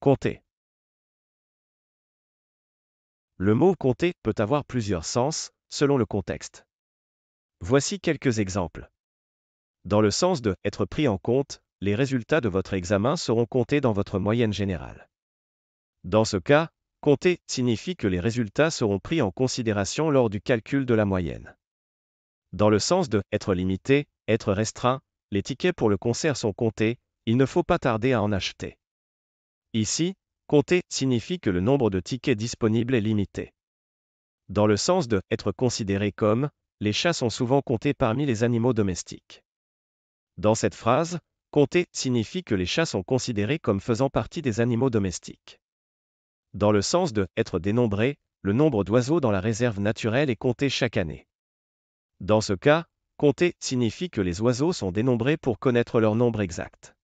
Compter. Le mot compter peut avoir plusieurs sens, selon le contexte. Voici quelques exemples. Dans le sens de être pris en compte, les résultats de votre examen seront comptés dans votre moyenne générale. Dans ce cas, compter signifie que les résultats seront pris en considération lors du calcul de la moyenne. Dans le sens de être limité, être restreint, les tickets pour le concert sont comptés, il ne faut pas tarder à en acheter. Ici, compter signifie que le nombre de tickets disponibles est limité. Dans le sens de être considéré comme, les chats sont souvent comptés parmi les animaux domestiques. Dans cette phrase, compter signifie que les chats sont considérés comme faisant partie des animaux domestiques. Dans le sens de être dénombré, le nombre d'oiseaux dans la réserve naturelle est compté chaque année. Dans ce cas, compter signifie que les oiseaux sont dénombrés pour connaître leur nombre exact.